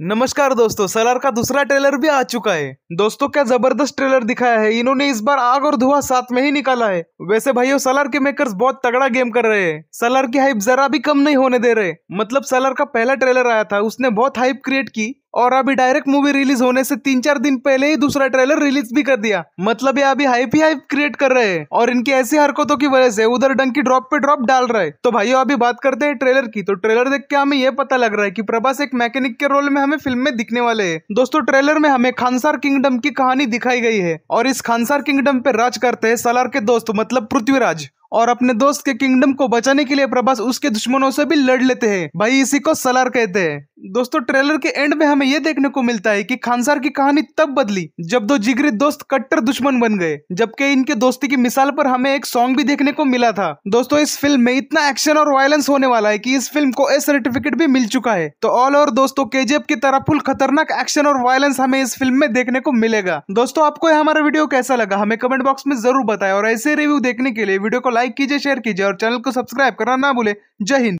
नमस्कार दोस्तों सलार का दूसरा ट्रेलर भी आ चुका है दोस्तों क्या जबरदस्त ट्रेलर दिखाया है इन्होंने इस बार आग और धुआं साथ में ही निकाला है वैसे भाइयों सलार के मेकर्स बहुत तगड़ा गेम कर रहे हैं सलार की हाइप जरा भी कम नहीं होने दे रहे मतलब सलार का पहला ट्रेलर आया था उसने बहुत हाइप क्रिएट की और अभी डायरेक्ट मूवी रिलीज होने से तीन चार दिन पहले ही दूसरा ट्रेलर रिलीज भी कर दिया मतलब ये अभी हाइप ही हाइप क्रिएट कर रहे हैं और इनकी ऐसी हरकतों की वजह से उधर डंकी ड्रॉप पे ड्रॉप डाल रहे तो भाइयों अभी बात करते हैं ट्रेलर की तो ट्रेलर देख के हमें यह पता लग रहा है की प्रभास एक मैकेनिक के रोल में हमें फिल्म में दिखने वाले है दोस्तों ट्रेलर में हमें खानसार किंगडम की कहानी दिखाई गई है और इस खानसार किंगडम पे राज करते हैं सलार के दोस्त मतलब पृथ्वीराज और अपने दोस्त के किंगडम को बचाने के लिए प्रभास उसके दुश्मनों से भी लड़ लेते हैं भाई इसी को सलार कहते हैं दोस्तों ट्रेलर के एंड में हमें यह देखने को मिलता है कि खानसार की कहानी तब बदली जब दो जिगरी दोस्त कट्टर दुश्मन बन गए जबकि इनके दोस्ती की मिसाल पर हमें एक सॉन्ग भी देखने को मिला था दोस्तों इस फिल्म में इतना एक्शन और वायलेंस होने वाला है कि इस फिल्म को ए सर्टिफिकेट भी मिल चुका है तो ऑल ओवर दोस्तों के की तरह फुल खतरनाक एक्शन और वायलेंस हमें इस फिल्म में देखने को मिलेगा दोस्तों आपको हमारा वीडियो कैसा लगा हमें कमेंट बॉक्स में जरूर बताए और ऐसे रिव्यू देखने के लिए वीडियो को लाइक कीजिए शेयर कीजिए और चैनल को सब्सक्राइब करना ना भूले जय हिंद